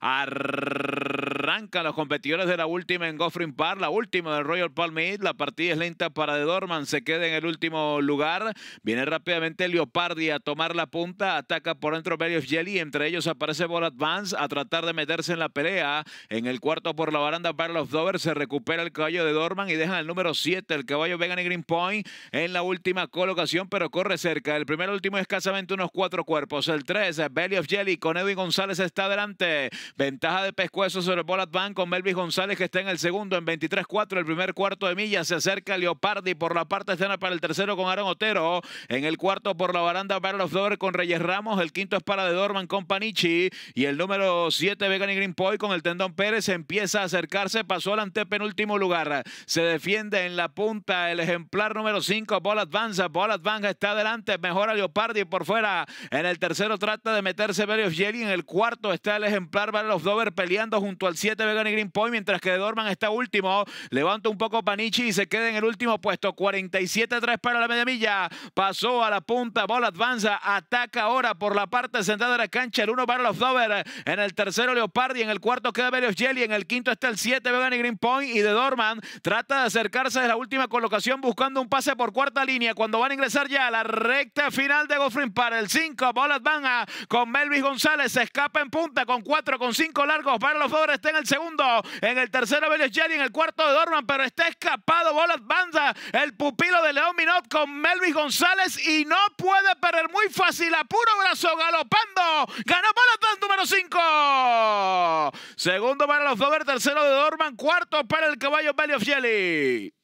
arranca los competidores de la última en Goffrin Park, la última del Royal Palm Mead. La partida es lenta para De Dorman, se queda en el último lugar. Viene rápidamente Leopardi a tomar la punta, ataca por dentro of Jelly, entre ellos aparece Ball Advance a tratar de meterse en la pelea. En el cuarto por la baranda Barrel of Dover se recupera el caballo de Dorman y deja el número 7, el caballo Vegan y Green Point en la última colocación, pero corre cerca. El primer último escasamente unos cuatro cuerpos. El 3, Belly of Jelly con Edwin González está adelante. Ventaja de Pescuezo sobre Van con Melvis González que está en el segundo en 23-4. El primer cuarto de milla se acerca Leopardi por la parte externa para el tercero con Aaron Otero. En el cuarto por la baranda para of con Reyes Ramos. El quinto es para de Dorman con Panichi. Y el número 7 Vegan y Boy con el tendón Pérez empieza a acercarse. Pasó al antepenúltimo lugar. Se defiende en la punta el ejemplar número 5. Bola Advanza. Bola Van está adelante. Mejora Leopardi por fuera. En el tercero trata de meterse varios Jelly. En el cuarto está el ejemplar Barbara of Dover peleando junto al 7 Vegan y Green Point, mientras que Dorman está último. Levanta un poco Panichi y se queda en el último puesto. 47-3 para la media milla. Pasó a la punta, bola avanza, ataca ahora por la parte central de la cancha. El 1 para of Dover, en el tercero Leopardi, en el cuarto queda Beverly Jelly, en el quinto está el 7 Vegan y Green Point y de Dorman trata de acercarse de la última colocación buscando un pase por cuarta línea cuando van a ingresar ya a la recta final de Goffrin para el 5, bola van con Melvis González, se escapa en punta con 4 con cinco largos. para los Fober está en el segundo. En el tercero, Belio Jelly. En el cuarto, de Dorman. Pero está escapado. Bola Banda, El pupilo de León Minot con Melvis González. Y no puede perder muy fácil. A puro brazo galopando. Ganó Bola número cinco. Segundo para los Dover. Tercero de Dorman. Cuarto para el caballo Belio Jelly.